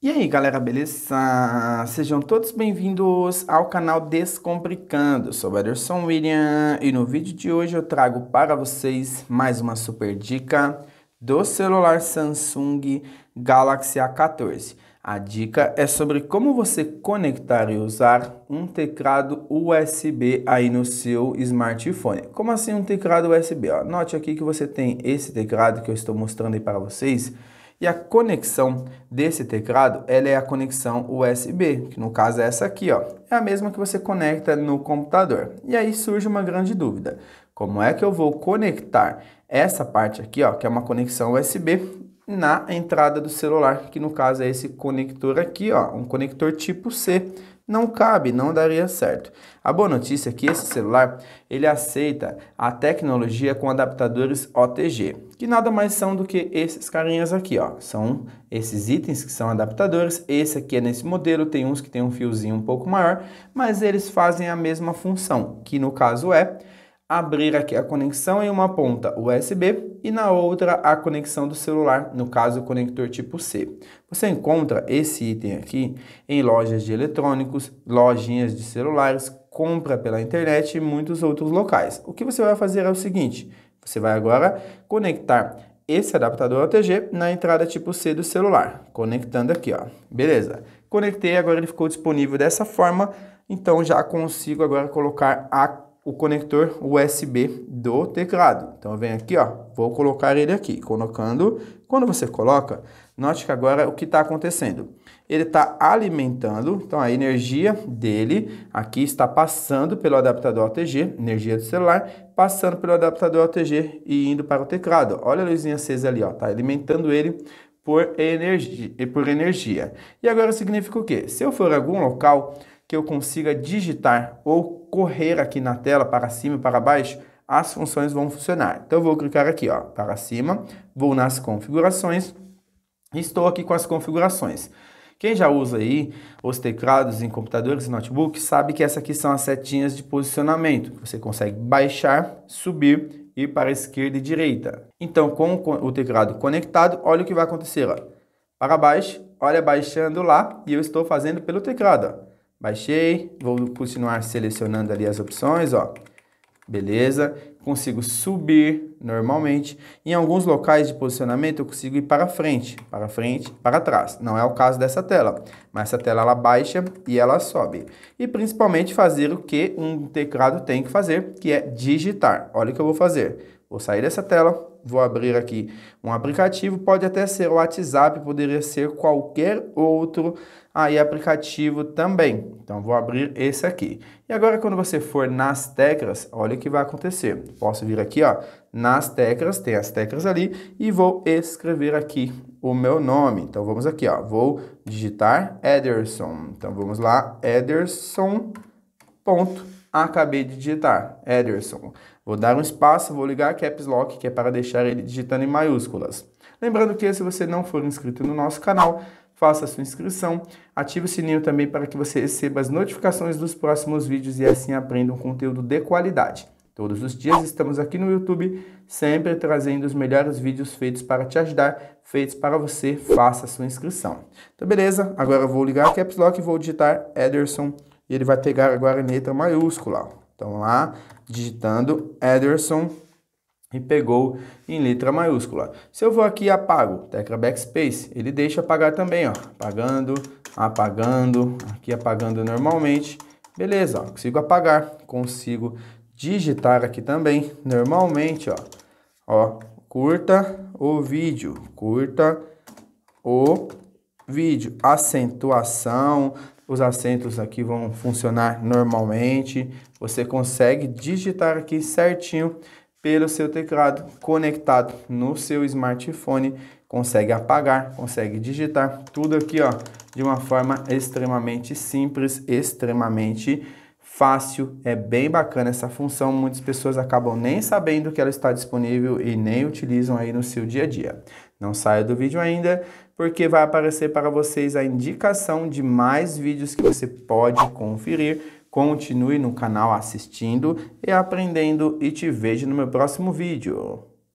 E aí galera, beleza? Sejam todos bem-vindos ao canal Descomplicando. sou o Ederson William e no vídeo de hoje eu trago para vocês mais uma super dica do celular Samsung Galaxy A14. A dica é sobre como você conectar e usar um teclado USB aí no seu smartphone. Como assim um teclado USB? Ó, note aqui que você tem esse teclado que eu estou mostrando aí para vocês e a conexão desse teclado, ela é a conexão USB, que no caso é essa aqui, ó. É a mesma que você conecta no computador. E aí surge uma grande dúvida. Como é que eu vou conectar essa parte aqui, ó, que é uma conexão USB na entrada do celular, que no caso é esse conector aqui, ó, um conector tipo C. Não cabe, não daria certo. A boa notícia é que esse celular, ele aceita a tecnologia com adaptadores OTG, que nada mais são do que esses carinhas aqui, ó. São esses itens que são adaptadores. Esse aqui é nesse modelo, tem uns que tem um fiozinho um pouco maior, mas eles fazem a mesma função, que no caso é abrir aqui a conexão em uma ponta USB e na outra a conexão do celular, no caso o conector tipo C. Você encontra esse item aqui em lojas de eletrônicos, lojinhas de celulares, compra pela internet e muitos outros locais. O que você vai fazer é o seguinte, você vai agora conectar esse adaptador OTG na entrada tipo C do celular, conectando aqui, ó. Beleza. Conectei, agora ele ficou disponível dessa forma, então já consigo agora colocar a o conector USB do teclado. Então eu venho aqui, ó, vou colocar ele aqui, colocando. Quando você coloca, note que agora o que está acontecendo? Ele está alimentando, então a energia dele aqui está passando pelo adaptador ATG, energia do celular, passando pelo adaptador ATG e indo para o teclado. Olha a luzinha acesa ali, ó, tá alimentando ele por energia, por energia. E agora significa o quê? Se eu for a algum local que eu consiga digitar ou correr aqui na tela para cima e para baixo, as funções vão funcionar. Então eu vou clicar aqui, ó, para cima, vou nas configurações, estou aqui com as configurações. Quem já usa aí os teclados em computadores e notebooks sabe que essas aqui são as setinhas de posicionamento. Você consegue baixar, subir e para esquerda e direita. Então, com o teclado conectado, olha o que vai acontecer. Ó. Para baixo, olha baixando lá e eu estou fazendo pelo teclado. Ó. Baixei, vou continuar selecionando ali as opções, ó. Beleza? consigo subir normalmente. Em alguns locais de posicionamento, eu consigo ir para frente, para frente, para trás. Não é o caso dessa tela, mas essa tela ela baixa e ela sobe. E principalmente fazer o que um teclado tem que fazer, que é digitar. Olha o que eu vou fazer. Vou sair dessa tela, vou abrir aqui um aplicativo, pode até ser o WhatsApp, poderia ser qualquer outro aí ah, aplicativo também. Então vou abrir esse aqui. E agora quando você for nas teclas, olha o que vai acontecer. Posso vir aqui, ó, nas teclas, tem as teclas ali, e vou escrever aqui o meu nome. Então, vamos aqui, ó, vou digitar Ederson. Então, vamos lá, Ederson, ponto, acabei de digitar, Ederson. Vou dar um espaço, vou ligar a caps lock, que é para deixar ele digitando em maiúsculas. Lembrando que se você não for inscrito no nosso canal, faça a sua inscrição, ative o sininho também para que você receba as notificações dos próximos vídeos e assim aprenda um conteúdo de qualidade. Todos os dias estamos aqui no YouTube, sempre trazendo os melhores vídeos feitos para te ajudar, feitos para você, faça a sua inscrição. Então beleza, agora eu vou ligar a Caps Lock e vou digitar Ederson e ele vai pegar agora em letra maiúscula. Então lá, digitando Ederson e pegou em letra maiúscula. Se eu vou aqui e apago, tecla backspace, ele deixa apagar também, ó. Apagando, apagando, aqui apagando normalmente. Beleza, ó, consigo apagar, consigo digitar aqui também. Normalmente, ó, ó, curta o vídeo, curta o vídeo. Acentuação, os acentos aqui vão funcionar normalmente. Você consegue digitar aqui certinho pelo seu teclado conectado no seu smartphone, consegue apagar, consegue digitar tudo aqui, ó, de uma forma extremamente simples, extremamente fácil, é bem bacana essa função, muitas pessoas acabam nem sabendo que ela está disponível e nem utilizam aí no seu dia a dia. Não saia do vídeo ainda, porque vai aparecer para vocês a indicação de mais vídeos que você pode conferir. Continue no canal assistindo e aprendendo e te vejo no meu próximo vídeo.